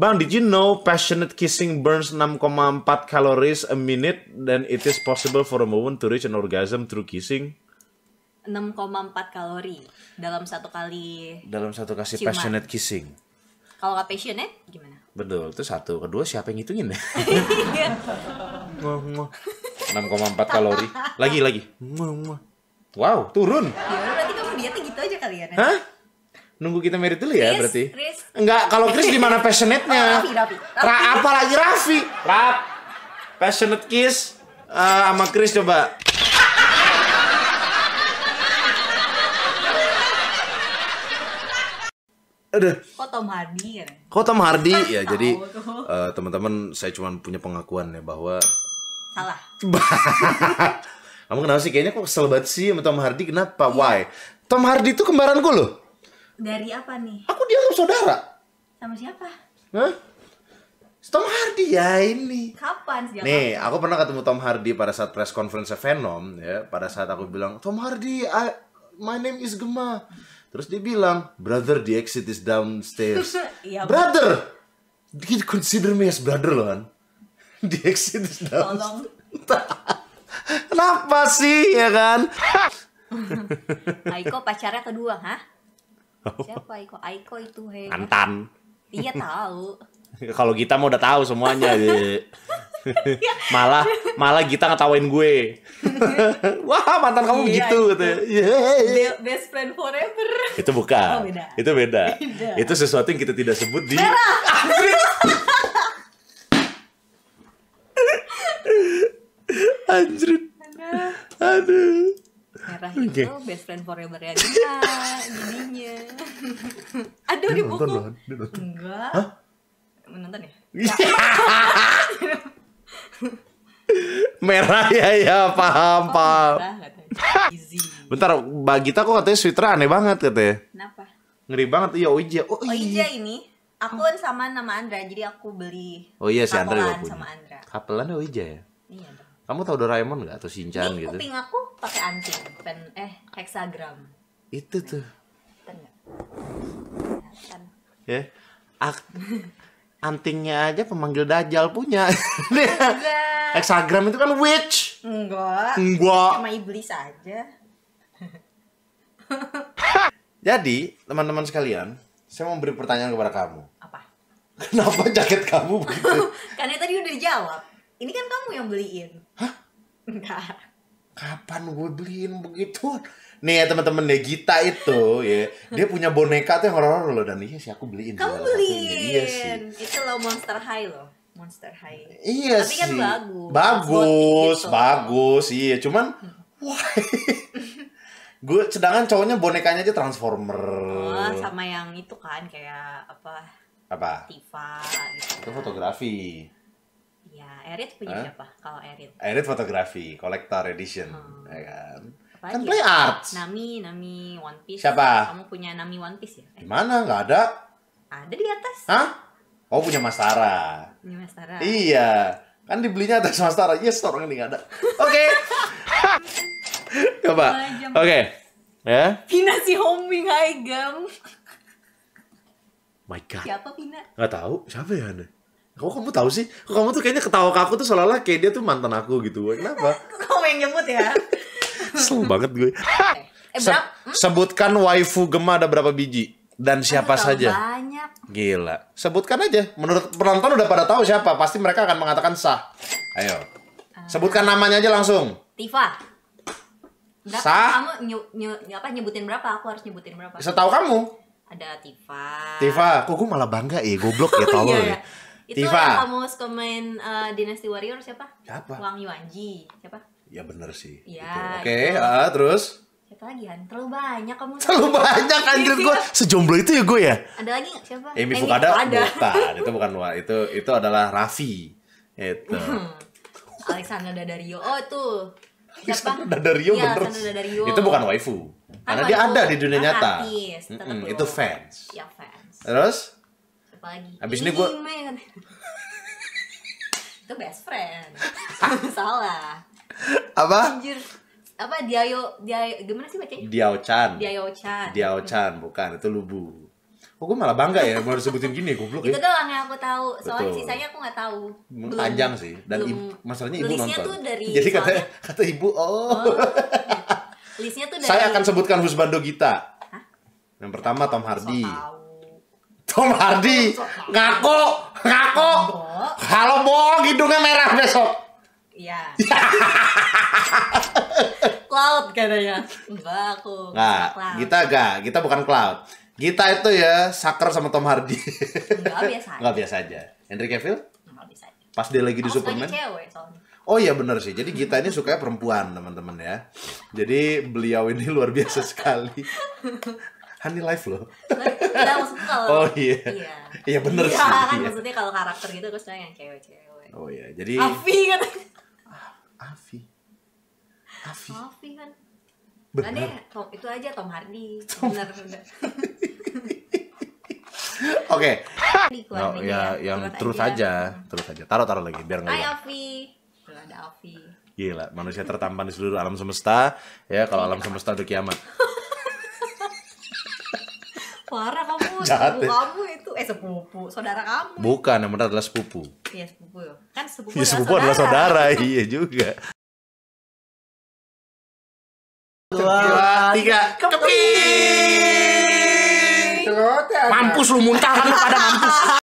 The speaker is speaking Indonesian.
Bang, did you know passionate kissing burns 6,4 calories a minute dan it is possible for a woman to reach an orgasm through kissing? 6,4 kalori dalam satu kali dalam satu kasih ciuman. passionate kissing. Kalau gak passionate gimana? Betul, itu satu. Kedua siapa yang ngitungin ya? 6,4 iya. kalori. Lagi lagi. Wow, turun. Ya berarti kamu dietnya gitu aja kali ya. Hah? Nunggu kita merit dulu ya Chris, berarti. Chris. Enggak, kalau Chris di mana passionate-nya? Raffi, Raffi. Ra apalagi Raffi. Rap. Passionate kiss uh, sama Chris coba. Aduh. Kok Tom Hardy ya? Kok Tom Hardy? Ya jadi uh, teman-teman saya cuma punya pengakuan ya bahwa salah. Kamu kenapa sih? Kayaknya kok kesel sih sama Tom Hardy. Kenapa? Iya. Why? Tom Hardy itu kembaranku loh dari apa nih? Aku dianggap saudara. Sama siapa? Hah? Tom Hardy ya ini. Kapan sih? Nih, aku pernah ketemu Tom Hardy pada saat press conference Venom ya. Pada saat aku bilang, Tom Hardy, I, my name is Gemma. Terus dia bilang, brother, the exit is downstairs. ya, brother, you consider me as brother loh kan? the exit is downstairs. Tolong. Kenapa sih ya kan? Aiko pacarnya kedua, hah? Siapa Aiko? Aiko itu he. mantan. Iya tahu. Kalau kita mau udah tahu semuanya. Iya. malah malah kita ngetawain gue. Wah, mantan kamu iya, gitu gitu. Yeah. Iya. Best friend forever. Itu bukan. Oh, beda. Itu beda. beda. Itu sesuatu yang kita tidak sebut di Anjrit. Aduh merah okay. best friend forever ya dia jadinya aduh di buku loh. enggak menonton ya iya. merah ya ya paham oh, paham merah, bentar Bagita kok katanya sweater aneh banget katanya kenapa ngeri banget iya Oija oh, iya. Oh oh iya. iya ini aku sama nama Andra jadi aku beli oh iya si Andra juga punya sama Andra kapelan Oija oh ya iya kamu tahu Doraemon gak? atau Shinchan gitu? Kuping aku pakai anting, pen eh heksagram. Itu tuh. Ya, Ak antingnya aja pemanggil Dajjal punya. hexagram itu kan witch. Enggak. Enggak. Cuma iblis aja. Jadi, teman-teman sekalian, saya mau beri pertanyaan kepada kamu. Apa? Kenapa jaket kamu begitu? Karena tadi udah dijawab. Ini kan kamu yang beliin. Hah? Kapan gue beliin begitu? Nih ya teman-teman deh Gita itu ya dia punya boneka tuh yang horor loh dan iya sih aku beliin. Kamu beliin. Iya, iya sih. Itu loh Monster High loh. Monster High. Iya Tapi kan sih. kan bagus. Bagus, gitu. bagus. Iya, cuman hmm. why? gue sedangkan cowoknya bonekanya aja transformer oh, sama yang itu kan kayak apa apa Tifa gitu. itu fotografi Ya, Erit punya huh? siapa? Kalau Erit? Erit fotografi, kolektor edition, hmm. ya kan? Apa kan play art. Nami, Nami One Piece. Siapa? Kamu punya Nami One Piece ya? Di mana? Gak ada. Ada di atas. Hah? Oh punya Mas Tara. Punya Mas Iya. Kan dibelinya atas Mas Tara. Yes, iya, orang ini gak ada. Oke. Coba. Oke. Ya. Pina si homing haigam. My God. Siapa Pina? Gak tahu. Siapa ya? Anda? kok kamu tahu sih kok kamu tuh kayaknya ketawa ke aku tuh seolah-olah kayak dia tuh mantan aku gitu kenapa kamu yang nyebut ya Seru banget gue eh, eh, Se hmm? sebutkan waifu gemah ada berapa biji dan siapa Aduh, saja banyak gila sebutkan aja menurut penonton udah pada tahu siapa pasti mereka akan mengatakan sah ayo eh. sebutkan namanya aja langsung Tifa Berapa sah? kamu ny ny ny apa nyebutin berapa? Aku harus nyebutin berapa? Setahu kamu. Ada Tifa. Tifa, kok gue malah bangga ya, goblok ya tolong. oh, iya, ya. Iya. Itu Tifa. yang kamu komen uh, Dynasty Warrior siapa? Siapa? Wang Yuanji. Siapa? Ya bener sih. ya gitu. Gitu. Oke, okay. uh, eh, terus? Siapa lagi Han? Terlalu banyak kamu. Terlalu banyak anjir gue. Sejomblo itu ya gue ya. Ada lagi gak? siapa? Amy Fukada. Bukan, itu bukan Wak. Itu itu adalah Raffi. Itu. Alexander dario Oh, itu. Siapa? Alexander dario ya, bener. Alexander Itu bukan waifu. Kan Karena dia ada di dunia kan nyata. Artis, mm -mm, itu fans. Ya fans. Terus? lagi? abis ini gue itu best friend salah apa Anjir. apa diayo diayo gimana sih bacanya chan Diao chan bukan itu lubu Oh, gue malah bangga ya, mau sebutin gini, goblok ya. Itu doang yang aku tahu, soalnya Betul. sisanya aku gak tahu. Belum, Panjang sih, dan belum, ibu, masalahnya ibu nonton. tuh dari... Jadi kata, soalnya, kata ibu, oh. oh. Listnya tuh dari... Saya akan sebutkan Husbando Gita. Hah? Yang pertama Tom Hardy. So Tom Hardy ngaku ngaku kalau bohong hidungnya merah besok iya cloud katanya enggak aku nah, enggak kita enggak kita bukan cloud kita itu ya saker sama Tom Hardy enggak biasa aja. enggak biasa aja Henry Cavill enggak biasa pas dia lagi di Superman Oh iya bener sih. Jadi kita ini sukanya perempuan teman-teman ya. Jadi beliau ini luar biasa sekali. Honey life loh kita maksudnya kalau Oh iya. Iya. ya, bener iya, sih. Kan, iya. maksudnya kalau karakter gitu aku suka yang cewek-cewek. Oh iya. Jadi Afi kan. Ah, Afi. Afi. Afi kan. Bener. Nah, deh, Tom, itu aja Tom Hardy. Tom. Bener, bener. Oke. Okay. oh, ya, ya, yang, yang terus aja. aja, terus aja. Taruh taruh lagi biar nggak. Hai Afi, ada Afi. Gila, manusia tertampan di seluruh alam semesta. Ya, kalau alam semesta udah kiamat. Parah kamu, Jahat sepupu ya. kamu itu eh sepupu, saudara kamu. Bukan, yang benar adalah sepupu. Iya, sepupu. Ya. Kan sepupu, ya, sepupu adalah saudara. Adalah saudara. iya juga. Dua, tiga, kepi Mampus lu muntah kan lu pada mampus.